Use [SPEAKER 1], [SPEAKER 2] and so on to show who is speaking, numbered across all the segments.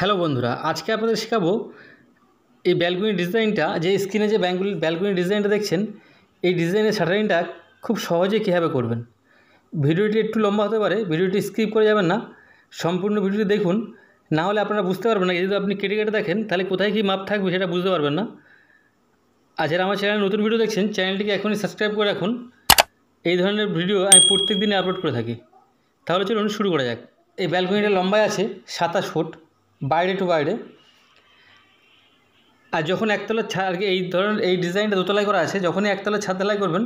[SPEAKER 1] hello বন্ধুরা আজকে আপনাদের শেখাবো এই ব্যালকনি ডিজাইনটা যে স্ক্রিনে যে ব্যাঙ্গুলি ব্যালকনি ডিজাইনটা দেখছেন এই ডিজাইনের শাটারিংটা খুব সহজে কীভাবে করবেন ভিডিওটি একটু লম্বা হতে পারে ভিডিওটি স্কিপ করে যাবেন না সম্পূর্ণ ভিডিওটি দেখুন না হলে আপনারা বুঝতে পারবেন না যদি আপনি কেটে কেটে দেখেন তাহলে কোথায় কী মাপ থাকবে সেটা বুঝতে পারবেন না আর আচ্ছা, যারা আমার চ্যানেলে নতুন ভিডিও দেখছেন চ্যানেলটিকে এখনই সাবস্ক্রাইব করে রাখুন এই ধরনের ভিডিও আমি প্রত্যেক দিনে আপলোড করে থাকি তাহলে চলুন শুরু করা যাক এই ব্যালকনিটা লম্বায় আছে সাতাশ ফুট বাইরে টু বাইরে আর যখন একতলার ছাদ আর কি এই ধরনের এই ডিজাইনটা দোতলায় করা আছে যখনই একতলার ছাদ ঢালাই করবেন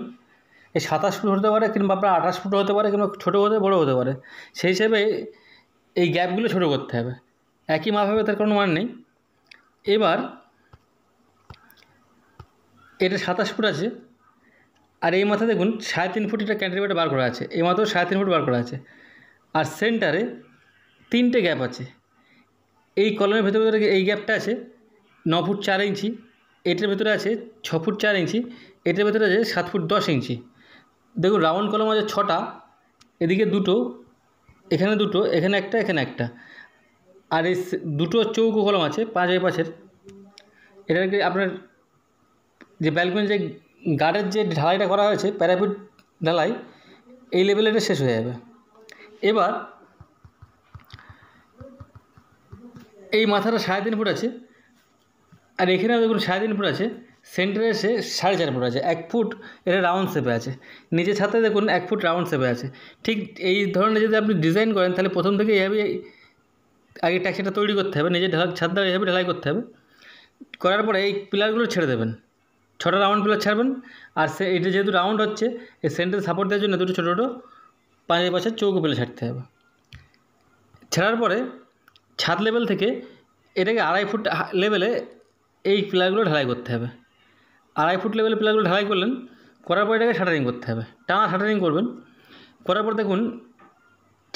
[SPEAKER 1] এই সাতাশ ফুট হতে পারে কিংবা আপনার আঠাশ ফুট হতে পারে কিংবা ছোটো হতে বড়ো হতে পারে সেই হিসেবে এই গ্যাপগুলো ছোটো করতে হবে একই মাপ হবে তার কোনো মান নেই এবার এটা সাতাশ ফুট আছে আর এই মাথা দেখুন সাড়ে তিন ফুট এটা ক্যান্ডিডেট বার করা আছে এই মাথাও সাড়ে তিন ফুট বার করা আছে আর সেন্টারে তিনটে গ্যাপ আছে এই কলমের ভেতরে ভেতরে এই গ্যাপটা আছে ন ফুট চার ইঞ্চি এটার ভেতরে আছে ছ ফুট চার ইঞ্চি এটার ভেতরে আছে সাত ফুট দশ ইঞ্চি দেখুন রাউন্ড কলম আছে ছটা এদিকে দুটো এখানে দুটো এখানে একটা এখানে একটা আর এই দুটো চৌকো কলম আছে পাঁচ বাই পাঁচের এটা আপনার যে ব্যালকনির যে গার্ডের যে ঢালাইটা করা হয়েছে প্যারাপিট ঢালাই এই লেভেলে এটা শেষ হয়ে যাবে এবার এই মাথাটা সাড়ে তিন ফুট আছে আর এখানে দেখুন সাড়ে তিন ফুট আছে সেন্টারে এসে সাড়ে চার ফুট আছে এক ফুট এটা রাউন্ড শেপে আছে নিচের ছাতে দেখুন এক ফুট রাউন্ড শেপে আছে ঠিক এই ধরনের যদি আপনি ডিজাইন করেন তাহলে প্রথম থেকে এইভাবে আগে ট্যাক্সিটা তৈরি করতে হবে নিজের ঢালা ছাদটা এইভাবে ঢালাই করতে হবে করার পরে এই পিলারগুলো ছেড়ে দেবেন ছটা রাউন্ড পিলার ছাড়বেন আর সে এটা যেহেতু রাউন্ড হচ্ছে এই সেন্টারে সাপোর্ট দেওয়ার জন্য দুটো ছোটো ছোটো পাঁচের পাশে চৌকো পিলার ছাড়তে হবে ছাড়ার পরে ছাদ লেভেল থেকে এটাকে আড়াই ফুট লেভেলে এই পিলারগুলো ঢালাই করতে হবে আড়াই ফুট লেভেলে পিলারগুলো ঢালাই করলেন করার পর এটাকে শাটারিং করতে হবে টানা শাটারিং করবেন করার পর দেখুন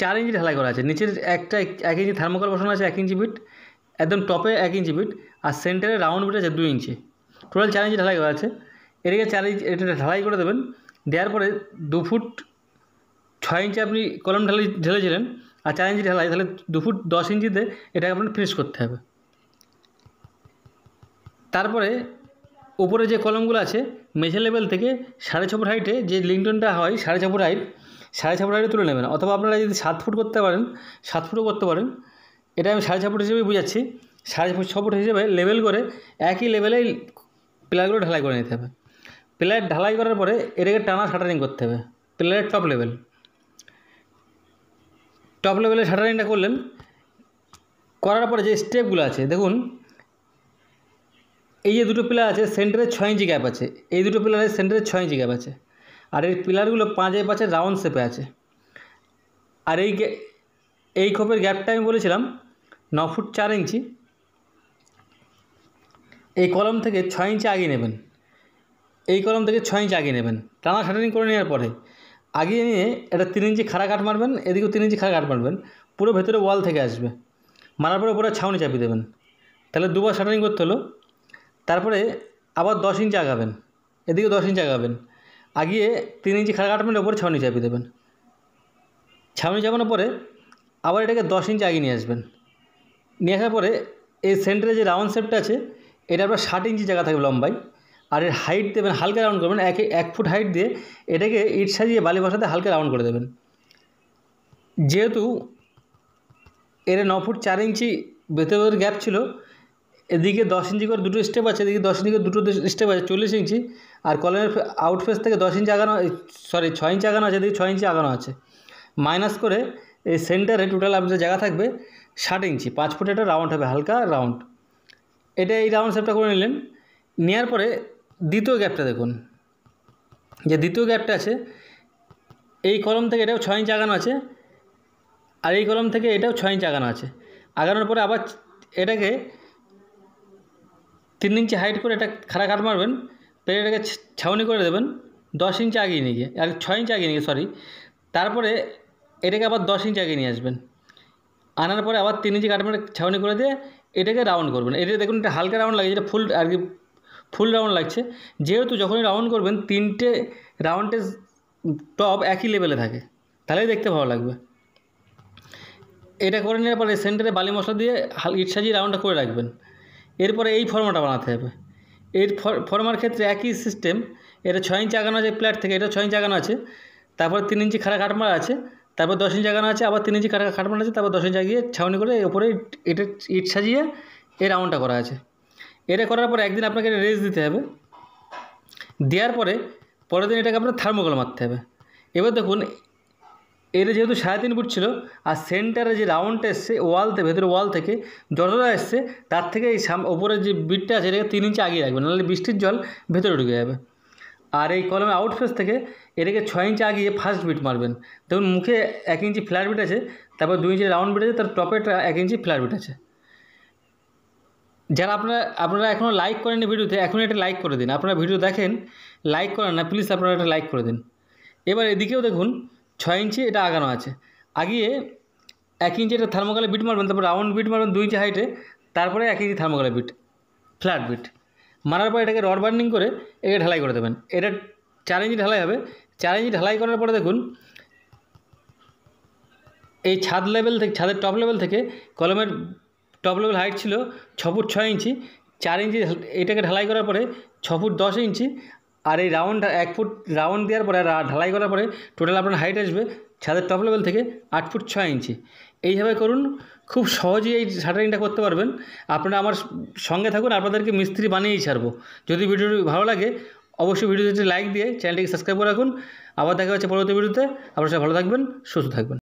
[SPEAKER 1] চার ইঞ্চি ঢালাই করা আছে নিচের একটা এক ইঞ্চি থার্মোকল বসানো আছে এক ইঞ্চি বিট একদম টপে এক ইঞ্চি বিট আর সেন্টারে রাউন্ড বিট আছে দুই ইঞ্চি টোটাল চার ইঞ্চি ঢালাই করা আছে এটাকে চার ইঞ্চি এটা ঢালাই করে দেবেন দেওয়ার পরে দু ফুট ছয় ইঞ্চি আপনি কলম ঢালাই ঢেলেছিলেন আর চার ইঞ্চি ঢালাই তাহলে দু ফুট দশ ইঞ্চিতে এটাকে আপনার ফিনিশ করতে হবে তারপরে উপরে যে কলমগুলো আছে মেঝে লেভেল থেকে সাড়ে ছ ফুট হাইটে যে লিংটনটা হয় সাড়ে ছ ফুট হাইট সাড়ে ছ ফুট হাইটে তুলে নেবেন অথবা আপনারা যদি সাত ফুট করতে পারেন সাত ফুটও করতে পারেন এটা আমি সাড়ে ছ ফুট হিসেবে বুঝাচ্ছি সাড়ে ছ ফুট হিসেবে লেভেল করে একই লেভেলেই প্লারগুলো ঢালাই করে নিতে হবে প্লেয়ার ঢালাই করার পরে এটাকে টানা শাটারিং করতে হবে প্লেয়ারের টপ লেভেল টপ লেভেলে শাটারিংটা করলেন করার পরে যে স্টেপগুলো আছে দেখুন এই যে দুটো পিলার আছে সেন্টারে ছয় ইঞ্চি গ্যাপ আছে এই দুটো পিলারের সেন্টারে ছয় ইঞ্চি গ্যাপ আছে আর এই পিলারগুলো এ পাঁচে রাউন্ড শেপে আছে আর এই এই খোপের গ্যাপটা আমি বলেছিলাম ন ফুট চার ইঞ্চি এই কলম থেকে ছয় ইঞ্চি আগে নেবেন এই কলম থেকে ছয় ইঞ্চি আগে নেবেন টানা শাটারিং করে নেওয়ার পরে আগিয়ে নিয়ে এটা তিন ইঞ্চি খাড়া কাঠ মারবেন এদিকেও তিন ইঞ্চি খাড়া কাঠ মারবেন পুরো ভেতরে ওয়াল থেকে আসবে মারার পরে ওপরে ছাউনি চাপিয়ে দেবেন তাহলে দুবার শাটারিং করতে হলো তারপরে আবার দশ ইঞ্চি আগাবেন এদিকে দশ ইঞ্চি আগাবেন আগিয়ে তিন ইঞ্চি খাড়া কাঠ মারলে ওপরে ছাউনি চাপিয়ে দেবেন ছাউনি চাপানোর পরে আবার এটাকে দশ ইঞ্চি আগিয়ে নিয়ে আসবেন নিয়ে আসার পরে এই সেন্টারে যে রাউন্ড শেপটা আছে এটা আপনার ষাট ইঞ্চি জায়গা থাকবে লম্বায় আর এর হাইট দেবেন হালকা রাউন্ড করবেন একে এক ফুট হাইট দিয়ে এটাকে ইট সাজিয়ে বালি বসাতে হালকা রাউন্ড করে দেবেন যেহেতু এর ন ফুট চার ইঞ্চি ভেতরের গ্যাপ ছিল এদিকে দশ ইঞ্চি করে দুটো স্টেপ আছে এদিকে দশ ইঞ্চি করে দুটো স্টেপ আছে চল্লিশ ইঞ্চি আর কলমের আউটফেস থেকে দশ ইঞ্চি আগানো সরি ছয় ইঞ্চি আগানো আছে এদিকে ছয় ইঞ্চি আগানো আছে মাইনাস করে এই সেন্টারে টোটাল আপনার জায়গা থাকবে ষাট ইঞ্চি পাঁচ ফুট একটা রাউন্ড হবে হালকা রাউন্ড এটা এই রাউন্ড শেপটা করে নিলেন নেওয়ার পরে দ্বিতীয় গ্যাপটা দেখুন যে দ্বিতীয় গ্যাপটা আছে এই কলম থেকে এটাও ছয় ইঞ্চ আগানো আছে আর এই কলম থেকে এটাও ছয় ইঞ্চ আগানো আছে আগানোর পরে আবার এটাকে তিন ইঞ্চি হাইট করে এটা খাড়া কাট মারবেন পেরে এটাকে ছাউনি করে দেবেন দশ ইঞ্চি আগিয়ে নিয়ে গিয়ে আর ছয় ইঞ্চ আগিয়ে নিয়ে সরি তারপরে এটাকে আবার দশ ইঞ্চি আগিয়ে নিয়ে আসবেন আনার পরে আবার তিন ইঞ্চি কাটমার ছাউনি করে দিয়ে এটাকে রাউন্ড করবেন এটা দেখুন এটা হালকা রাউন্ড লাগে যেটা ফুল আর কি ফুল রাউন্ড লাগছে যেহেতু যখনই রাউন্ড করবেন তিনটে রাউন্ডের টপ একই লেভেলে থাকে তাহলেই দেখতে ভালো লাগবে এটা করে নেওয়ার পরে সেন্টারে বালি মশলা দিয়ে ইট সাজিয়ে রাউন্ডটা করে রাখবেন এরপরে এই ফর্মাটা বানাতে হবে এর ফর্মার ক্ষেত্রে একই সিস্টেম এটা ছয় ইঞ্চি আগানো আছে প্লেট থেকে এটা ছয় ইঞ্চি আগানো আছে তারপর তিন ইঞ্চি খাড়া কাটমার আছে তারপর দশ ইঞ্চি আগানো আছে আবার তিন ইঞ্চি খারা কাটমার আছে তারপর দশ ইঞ্চি গিয়ে ছাউনি করে ওপরে এটা ইট সাজিয়ে এই রাউন্ডটা করা আছে এটা করার পরে একদিন আপনাকে এটা রেস্ট দিতে হবে দেওয়ার পরে পরের দিন এটাকে আপনার থার্মোকল মারতে হবে এবার দেখুন এটা যেহেতু সাড়ে তিন ফুট ছিল আর সেন্টারে যে রাউন্ডটা এসছে ওয়ালতে ভেতরে ওয়াল থেকে যতটা এসছে তার থেকে এই সাম ওপরের যে বিটটা আছে এটাকে তিন ইঞ্চি আগিয়ে রাখবে নাহলে বৃষ্টির জল ভেতরে ঢুকে যাবে আর এই কলমে আউটফেস থেকে এটাকে ছয় ইঞ্চি আগিয়ে ফার্স্ট বিট মারবেন দেখুন মুখে এক ইঞ্চি ফ্ল্যাট বিট আছে তারপর দুই ইঞ্চি রাউন্ড বিট আছে তার টপেটা এক ইঞ্চি ফ্ল্যাট বিট আছে যারা আপনারা আপনারা এখনও লাইক করেন ভিডিওতে এখন একটা লাইক করে দিন আপনারা ভিডিও দেখেন লাইক করেন না প্লিজ আপনারা একটা লাইক করে দিন এবার এদিকেও দেখুন ছয় ইঞ্চি এটা আগানো আছে আগিয়ে এক ইঞ্চি এটা থার্মোকালে বিট মারবেন তারপর রাউন্ড বিট মারবেন দুই ইঞ্চি হাইটে তারপরে এক ইঞ্চি থার্মোকালে বিট ফ্ল্যাট বিট মারার পর এটাকে রড বার্নিং করে এটাকে ঢালাই করে দেবেন এটা চার ইঞ্চি ঢালাই হবে চার ইঞ্চি ঢালাই করার পরে দেখুন এই ছাদ লেভেল থেকে ছাদের টপ লেভেল থেকে কলমের টপ লেভেল হাইট ছিল ছ ফুট ছ ইঞ্চি চার ইঞ্চি এটাকে ঢালাই করার পরে ছ ফুট দশ ইঞ্চি আর এই রাউন্ড এক ফুট রাউন্ড দেওয়ার পরে ঢালাই করার পরে টোটাল আপনার হাইট আসবে ছাদের টপ লেভেল থেকে আট ফুট ছ ইঞ্চি এইভাবে করুন খুব সহজেই এই শাটারিংটা করতে পারবেন আপনারা আমার সঙ্গে থাকুন আপনাদেরকে মিস্ত্রি বানিয়েই ছাড়বো যদি ভিডিওটি ভালো লাগে অবশ্যই ভিডিওটি লাইক দিয়ে চ্যানেলটিকে সাবস্ক্রাইব করে রাখুন আবার দেখা হচ্ছে পরবর্তী ভিডিওতে আপনারা সব ভালো থাকবেন সুস্থ থাকবেন